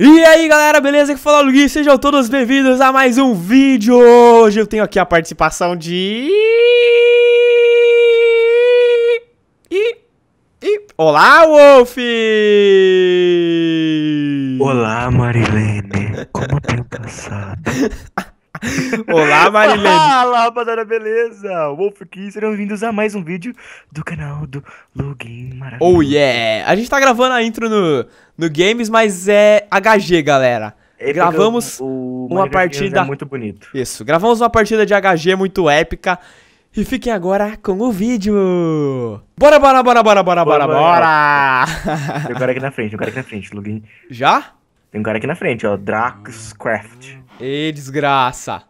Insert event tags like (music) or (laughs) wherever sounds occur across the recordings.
E aí galera, beleza? Que fala o Gui, sejam todos bem-vindos a mais um vídeo! Hoje eu tenho aqui a participação de... E... e... Olá, Wolf! Olá, Marilene, como tem passado? (laughs) (laughs) Olá, Marilene. Fala, rapaziada, beleza? Wolf aqui, sejam bem-vindos a mais um vídeo do canal do Login Maravilhoso. Oh, yeah! A gente tá gravando a intro no, no Games, mas é HG, galera. É gravamos o, o uma é partida... É muito bonito. Isso, gravamos uma partida de HG muito épica. E fiquem agora com o vídeo. Bora, bora, bora, bora, bora, bora, bora. Tem um cara aqui na frente, tem um cara aqui na frente, Login. Já? Tem um cara aqui na frente, ó, Draxcraft. Ah. E desgraça.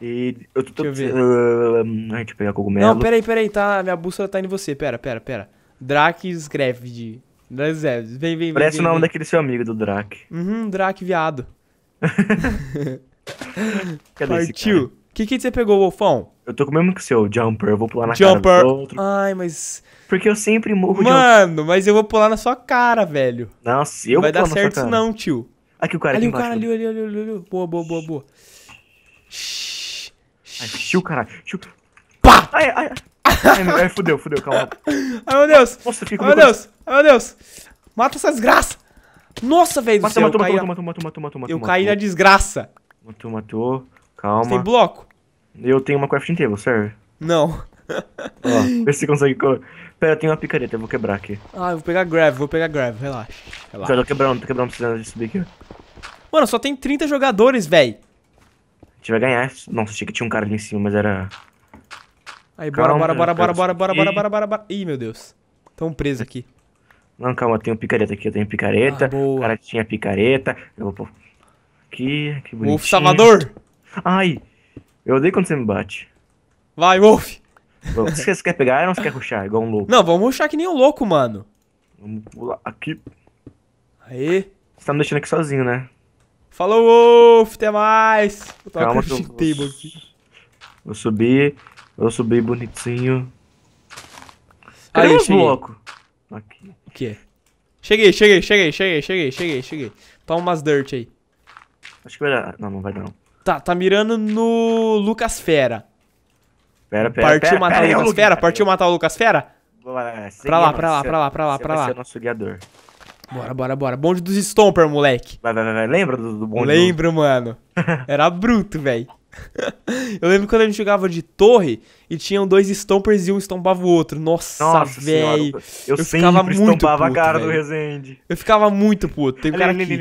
E eu tô, Deixa eu ver. Uh, a gente pegar cogumelo. Não, peraí, peraí, tá, minha bússola tá indo em você. Pera, pera, pera. Drax Grevd. Vem, vem, Parece vem, o nome vem. daquele seu amigo do Drake. Uhum, Drake viado. (laughs) Cadê Partiu. O que, que você pegou, Wolfão? Eu tô com o mesmo que o seu, Jumper. Eu vou pular na jumper. cara do outro. Ai, mas... Porque eu sempre morro Mano, de... mas eu vou pular na sua cara, velho. Nossa, eu Vai dar certo isso não, tio. Aqui o cara ali. Ali o cara ali, ali, ali, ali. Boa, boa, boa, boa. Ai, o caralho. Chiu. Pá! Ai, ai, ai. ai, fudeu, fudeu, calma. Ai, meu Deus. Nossa, fica Ai, meu Deus. Ai, meu Deus. Mata essa desgraça. Nossa, velho do céu. Matou, matou, matou, matou, matou, matou, matou. Eu caí na desgraça. Matou, matou. Calma. Você tem bloco? Eu tenho uma crafting table, serve? Não. (laughs) Ó, vê se você consegue. co- Pera, tem uma picareta, eu vou quebrar aqui. Ah, eu vou pegar grave, vou pegar grave, relaxa. Relaxa. tô quebrando, tô quebrando, precisando de subir aqui. Mano, só tem 30 jogadores, véi. gente vai ganhar. Nossa, achei que tinha um cara ali em cima, mas era. Aí, bora, Calma, bora, bora, bora, bora, bora, bora, bora, bora, bora. Ih, meu Deus. Tão preso aqui. Não, calma, eu tenho picareta aqui, eu tenho picareta. Ah, boa. o cara tinha picareta. Eu vou pôr. Aqui, que bonitinho. Wolf Salvador! Ai! Eu odeio quando você me bate. Vai, Wolf! se você quer pegar Iron ou você quer ruxar, igual um louco? Não, vamos ruxar que nem um louco, mano. Vamos pular aqui. Aê. Você tá me deixando aqui sozinho, né? Falou, Wolf, até mais. Calma, com o table aqui. Eu subi, eu subi bonitinho. aí Aí, os blocos? Aqui. O que? Cheguei, cheguei, cheguei, cheguei, cheguei, cheguei, cheguei. Toma tá umas dirt aí. Acho que vai dar. Não, não vai dar não. Tá, tá mirando no Lucas Fera. Pera, pera, partiu pera, matar pera, o Lucas Fera, partiu matar o Lucas Fera. Bora, pra lá, pra lá, pra lá, pra lá, pra lá. pra lá. nosso guiador. Bora, bora, bora. Bonde dos Stomper, moleque. Vai, vai, vai. Lembra do, do bonde? Lembro, do... mano. (laughs) Era bruto, velho. (laughs) Eu lembro quando a gente jogava de torre e tinham dois Stompers e um estompava o outro. Nossa, Nossa velho. Eu, eu ficava muito estompava puto, a cara véio. do Resende. Eu ficava muito puto. Tem um cara aqui.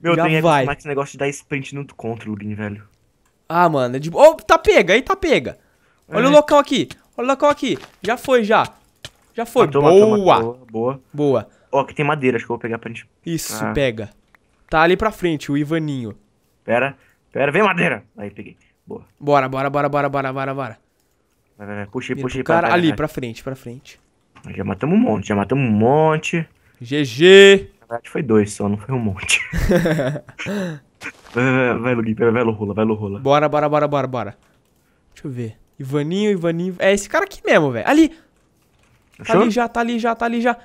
Meu, Já tem vai. esse negócio de dar sprint no controle, velho. Ah, mano, é de... Oh, tá pega, aí tá pega. Olha é. o local aqui. Olha o local aqui. Já foi, já. Já foi. Matou, boa. Matou, matou. Boa. Boa. Ó, oh, aqui tem madeira, acho que eu vou pegar pra gente... Isso, ah. pega. Tá ali pra frente, o Ivaninho. Pera, pera, vem madeira. Aí, peguei. Boa. Bora, bora, bora, bora, bora, bora, bora. Puxei, Puxei, puxei. Cara, ali, pra frente, pra frente. Já matamos um monte, já matamos um monte. GG. Na verdade foi dois só, não foi um monte. (laughs) Vai, vai, Luguinho, vai, Lula, vai, Lula. Bora, bora, bora, bora, bora. Deixa eu ver. Ivaninho, Ivaninho. É esse cara aqui mesmo, velho. Ali! Tá ali já, tá ali já, tá ali já.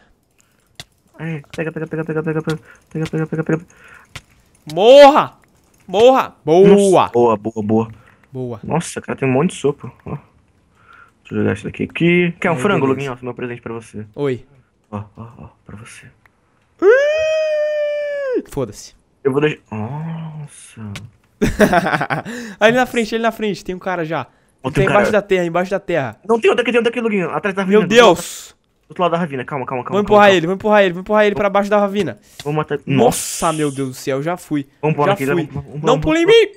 É, pega, pega, pega, pega, pega, pega, pega, pega, pega, Morra! Morra! Boa! boa, boa, boa. Boa. Nossa, cara, tem um monte de sopa. Ó. Deixa eu jogar isso daqui aqui. Quer um frango, Luguinho? Ó, meu presente pra você. Oi. Ó, ó, ó, pra você. Foda-se. Eu vou deixar. Nossa. ali (laughs) na frente, ali na frente, tem um cara já. Tem tá um embaixo cara... da terra, embaixo da terra. Não, tem outro aqui, tem outro aqui, Luguinho, atrás da ravina. Meu Deus! Do outro lado da ravina, calma, calma, calma. Vou empurrar calma, ele, vamos vou empurrar ele, vou empurrar ele pra baixo da ravina. matar. Nossa, meu Deus do céu, já fui. Vamos pular já aqui, fui. Vamos, Não pule em mim!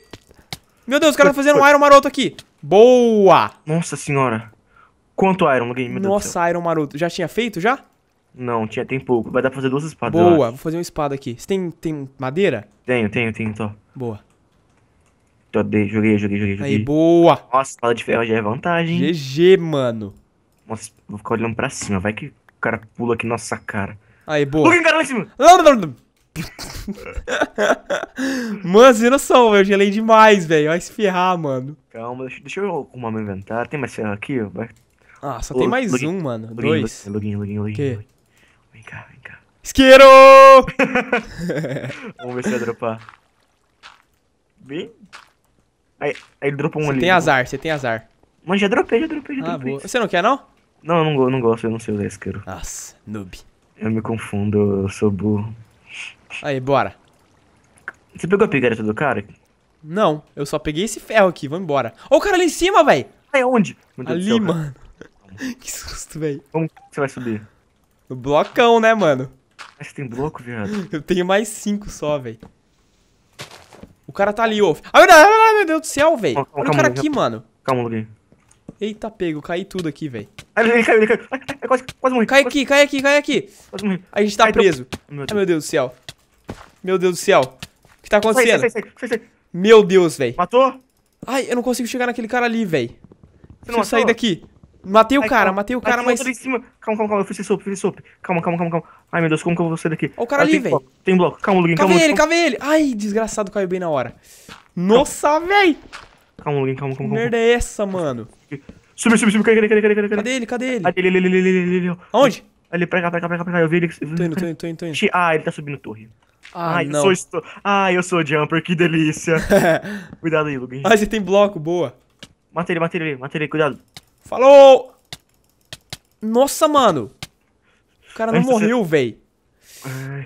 Meu Deus, o cara tá fazendo um Iron Maroto aqui. Boa! Nossa senhora. Quanto Iron, Luguinho? Meu Nossa, Iron Maroto. Já tinha feito, já? Não, tinha, tem pouco. Vai dar pra fazer duas espadas. Boa, vou fazer uma espada aqui. Você tem, tem madeira? Tenho, tenho, tenho, tô. Boa. Tô, joguei, joguei, joguei, joguei. Aí, boa. Nossa, espada de ferro já é vantagem. GG, mano. Nossa, vou ficar olhando pra cima. Vai que o cara pula aqui na nossa cara. Aí, boa. Pula cara lá em cima. (laughs) mano, você não são, eu gelei demais, velho. Vai se ferrar, mano. Calma, deixa, deixa eu arrumar meu inventário. Tem mais ferro aqui? Vai. Ah, só Ô, tem mais login, um, mano. Login, Dois. Login, login, login. login, login. Vem cá, vem cá. Isqueiro! (laughs) Vamos ver se vai dropar. Vem. Aí, aí dropou um ali. Você tem azar, você tem azar. Mas já dropei, já dropei, já ah, dropei. Boa. Você não quer, não? Não, eu não, não gosto, eu não sei usar isqueiro. Nossa, noob. Eu me confundo, eu sou burro. Aí, bora. Você pegou a picareta do cara? Não, eu só peguei esse ferro aqui, vamos embora. Ô, oh, o cara ali em cima, velho! Aí, onde? Ali, céu, mano. (laughs) que susto, velho. Como você vai subir? No blocão, né, mano? Acho que tem bloco, viado. Eu tenho mais cinco só, velho. O cara tá ali, ô. Ai, meu Deus do céu, velho. Olha calma, o cara aqui, mano. Calma, Luguinho. Eita, pego, caí tudo aqui, velho. Ele caiu, ele caiu. Ai, ai, quase, quase morri. Cai quase... aqui, cai aqui, cai aqui. Quase morri. A gente tá ai, preso. Meu Deus. Ai, meu Deus do céu. Meu Deus do céu. O que tá acontecendo? Sai, sai, sai, sai, Meu Deus, velho. Matou? Ai, eu não consigo chegar naquele cara ali, velho. Deixa eu sair daqui. Matei o Ai, cara, calma. matei o cara, matei mas. Em cima. Calma, calma, calma, eu fiz soap, fiz soap. Calma, calma, calma, calma. Ai, meu Deus, como que eu vou sair daqui? Olha o cara ah, ali, velho. Tem bloco, calma, Luguin, calma. Cavei ele, cavei ele. Ai, desgraçado, caiu bem na hora. Nossa, velho. Calma, Luguin, calma, calma. Que merda é essa, mano? Subiu, subiu, subiu. Cadê, cadê, cadê, cadê? Cadê ele, cadê ele? Cadê ele, ali, ele, ali, Aonde? Ali, pra cá, pra cá, pra cá, pra cá. Eu vi ele. Tô indo, tô indo, tô indo, tô indo. Ah, ele tá subindo torre. Ah, Ai, não. Eu sou, ah, eu sou Jumper, que delícia. (laughs) Cuidado aí, Luguin. Ah, você tem bloco, boa. Matei ele, matei ele, matei ele, cuidado. Falou! Nossa, mano. O cara não morreu, você... véi.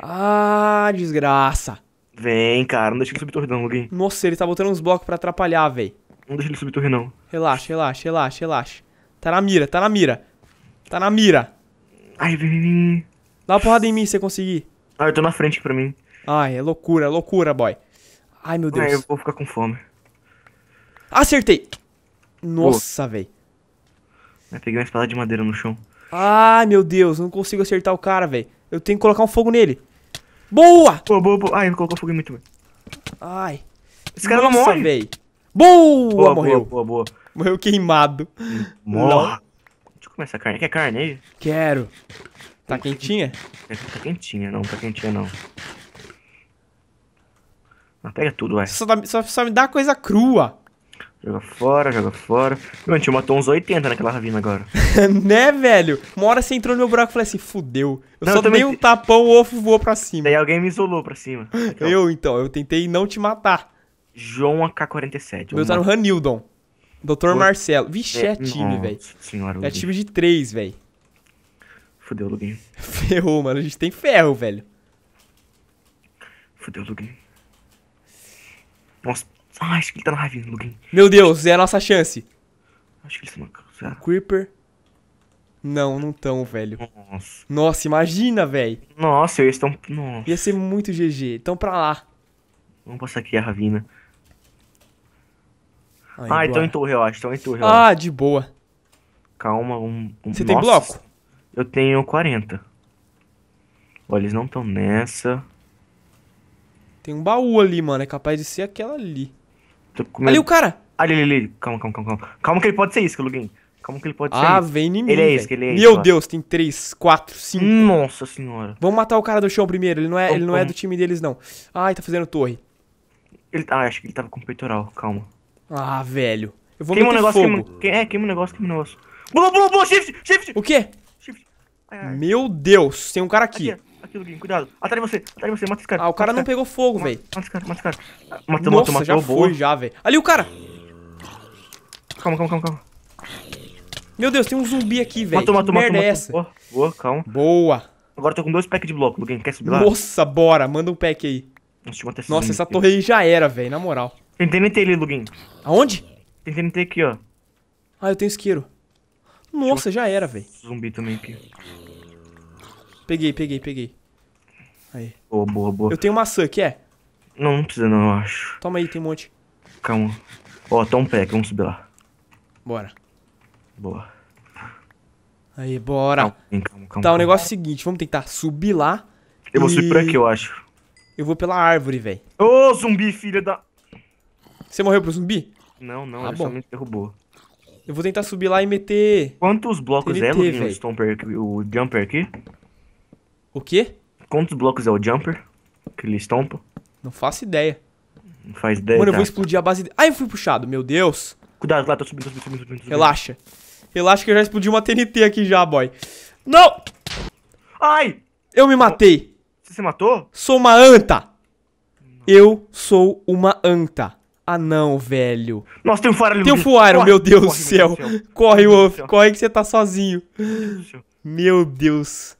Ah, desgraça. Vem, cara, não deixa ele subir torre não, alguém. Nossa, ele tá botando uns blocos pra atrapalhar, véi. Não deixa ele subir torre não. Relaxa, relaxa, relaxa, relaxa. Tá na mira, tá na mira. Tá na mira. Ai, vem, vem, vem. Dá uma porrada em mim se você conseguir. Ah, eu tô na frente pra mim. Ai, é loucura, é loucura, boy. Ai, meu Deus. Ai, eu vou ficar com fome. Acertei! Nossa, velho. Eu peguei uma espada de madeira no chão. Ai, meu Deus, não consigo acertar o cara, velho. Eu tenho que colocar um fogo nele. Boa! Boa, boa, boa. Ai, não colocou fogo em muito bem. Ai. Esse cara Nossa, não morre. velho. Boa, boa, morreu. Boa, boa, boa. Morreu queimado. Morra. Deixa eu comer essa carne. Quer carne aí? Quero. Tá quentinha? É, tá quentinha, não. Tá quentinha, não. Não pega tudo, vai. Só, só, só me dá coisa crua. Joga fora, joga fora. Mano, te matou uns 80 naquela ravina agora. (laughs) né, velho? Uma hora você entrou no meu buraco e falei assim, fudeu. Eu não, só eu também... dei um tapão, o ovo voou pra cima. Daí alguém me isolou pra cima. Então... (laughs) Eu, então, eu tentei não te matar. João AK-47. Meu tá é o Ranildon. Doutor Dr. Marcelo. Vixe, é, é time, velho. É time de 3, velho. Fudeu o Luguinho. Ferrou, mano. A gente tem ferro, velho. Fudeu o Luguinho. Nossa, ah, acho que ele tá na ravina, Lugin. Meu Deus, é a nossa chance. Acho que eles estão na Creeper. Não, não tão, velho. Nossa. Nossa, imagina, velho. Nossa, eles estão. Ia ser muito GG. Então pra lá. Vamos passar aqui a ravina. Aí, ah, então em torre, eu acho. Então em torre, eu Ah, de boa. Calma, um. um... Você tem bloco? Eu tenho 40. Olha, eles não estão nessa. Tem um baú ali, mano. É capaz de ser aquela ali. Comendo... Ali o cara! Ali, ali, ali. Calma, calma, calma, calma. Calma que ele pode ser isso, Lugin. Como que ele pode ser ser? Ah, vem em mim. Ele é isso, ele é Meu Deus, tem 3, 4, 5. Nossa senhora. Vamos matar o cara do chão primeiro. Ele não é, ele não é do time deles, não. Ai, tá fazendo torre. Ele, ah, acho que ele tava com peitoral, calma. Ah, velho. Eu vou queima meter um negócio, fogo. Queima, é, queima um negócio, queima um negócio. Pulou, pulou, pulou, shift, shift. O quê? Shift. Ai, ai. Meu Deus, tem um cara aqui. aqui Aqui, Luguinho, cuidado. Atrás de você, atrás de você, mata esse cara. Ah, o cara não cara. pegou fogo, velho. Mata esse cara, mata esse cara. Matou, matou, matou. mata. já foi, já, velho. Ali o cara! Calma, calma, calma, calma. Meu Deus, tem um zumbi aqui, velho. Matou, matou, matou. Merda é essa? Boa, boa, calma. Boa. Agora tô com dois packs de bloco, Luguinho, quer subir lá? Nossa, bora, manda um pack aí. Nossa, Nossa essa torre aí já era, velho, na moral. Tem TNT ali, Luguinho. Aonde? Tem TNT aqui, ó. Ah, eu tenho isqueiro. Nossa, já era, velho. Zumbi também aqui. Peguei, peguei, peguei. Aí. Boa, boa, boa. Eu tenho maçã, quer? Não, não precisa não, eu acho. Toma aí, tem um monte. Calma. Ó, oh, tá um pack, vamos subir lá. Bora. Boa. Aí, bora. Calma, calma, calma, tá, o negócio é o seguinte, vamos tentar subir lá. Eu e... vou subir por aqui, eu acho. Eu vou pela árvore, velho. Ô, zumbi, filha da... Você morreu pro zumbi? Não, não, ah, ele bom. me derrubou. Eu vou tentar subir lá e meter... Quantos blocos TNT, é, o Jumper aqui? O quê? Quantos blocos é o jumper? Que ele estompa? Não faço ideia. Não faz ideia. Mano, eu vou tá. explodir a base. dele. Ai, ah, eu fui puxado, meu Deus. Cuidado, lá, tô subindo, subindo, subindo, subindo. Relaxa. Relaxa que eu já explodi uma TNT aqui já, boy. Não! Ai! Eu me matei. Você se matou? Sou uma anta. Eu sou uma anta. Ah não, velho. Nossa, tem um Fire Tem um fuar, meu Deus do céu. Corre, Wolf, corre que você tá sozinho. Meu Deus.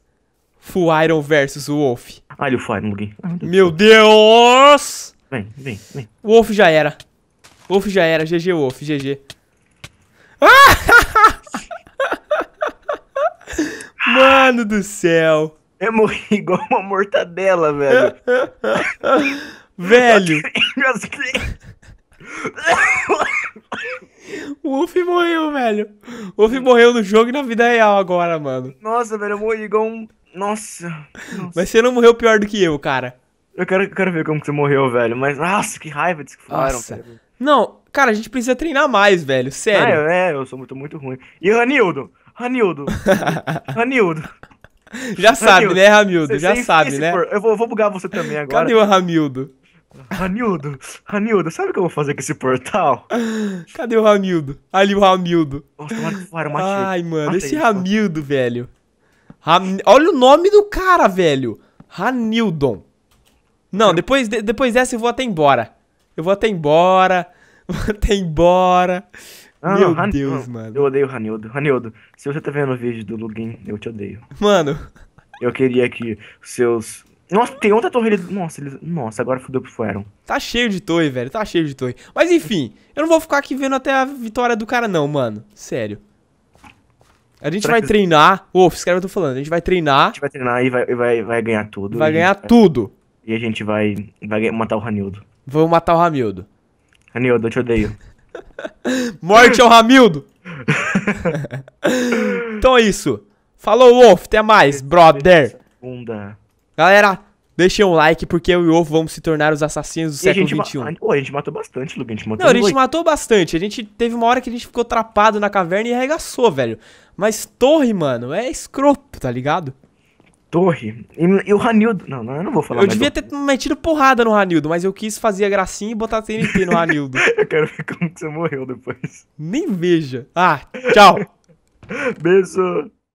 Full Iron versus Wolf. Olha o Firemug. Meu Deus! Vem, vem, vem. Wolf já era. Wolf já era. GG Wolf, GG. Ah! (laughs) Mano do céu. Eu morri (laughs) igual uma mortadela, velho. (laughs) velho. O Wolf morreu, velho. O Wolf morreu no jogo e na vida real agora, mano. Nossa, velho, eu morri igual um nossa, nossa. Mas você não morreu pior do que eu, cara. Eu quero, quero ver como que você morreu, velho. Mas, nossa, que raiva disso que falaram, Não, cara, a gente precisa treinar mais, velho. Sério. Ah, é, eu sou muito, muito ruim. E Ranildo? Ranildo. (laughs) Ranildo. Já Ranildo. sabe, né, Ramildo? Cê, Já sabe, né? Por... Eu vou, vou bugar você também agora. Cadê o Ramildo? Ranildo, Ranildo, sabe o que eu vou fazer com esse portal? Cadê o Ramildo? Ali o Ramildo. Nossa, tomara que Ai, mano, esse Ramildo, velho. Olha o nome do cara, velho. Hanildon. Não, depois, de, depois dessa eu vou até embora. Eu vou até embora. (laughs) Vou até embora. Ah, Meu Han... Deus, mano. Eu odeio o Hanildo, se você tá vendo o vídeo do Lugin, eu te odeio. Mano. Eu queria que seus. Nossa, tem outra torre ali. Nossa, eles... Nossa, agora fudeu pro Fueron. Tá cheio de torre, velho. Tá cheio de torre. Mas enfim, eu não vou ficar aqui vendo até a vitória do cara, não, mano. Sério. A gente vai treinar. Ô, oh, escreve o que eu tô falando. A gente vai treinar. A gente vai treinar e vai, vai, vai ganhar tudo. Vai ganhar tudo. E a gente vai, vai matar o Ramildo. Vamos matar o Ramildo. Ramildo, eu te odeio. (laughs) Morte ao Ramildo! (laughs) então é isso. Falou, Wolf. Até mais, brother. Galera, Deixem um like, porque eu e o Ovo vamos se tornar os assassinos do e século XXI. Ma... Pô, a gente matou bastante, Luke. A gente matou Não, a gente matou bastante. A gente teve uma hora que a gente ficou trapado na caverna e arregaçou, velho. Mas torre, mano, é escroto, tá ligado? Torre? E, e o Ranildo. Não, não, eu não vou falar Eu devia do... ter metido porrada no Ranildo, mas eu quis fazer a gracinha e botar TNT no Ranildo. (laughs) eu quero ver como que você morreu depois. Nem veja. Ah, tchau. (laughs) Beijo.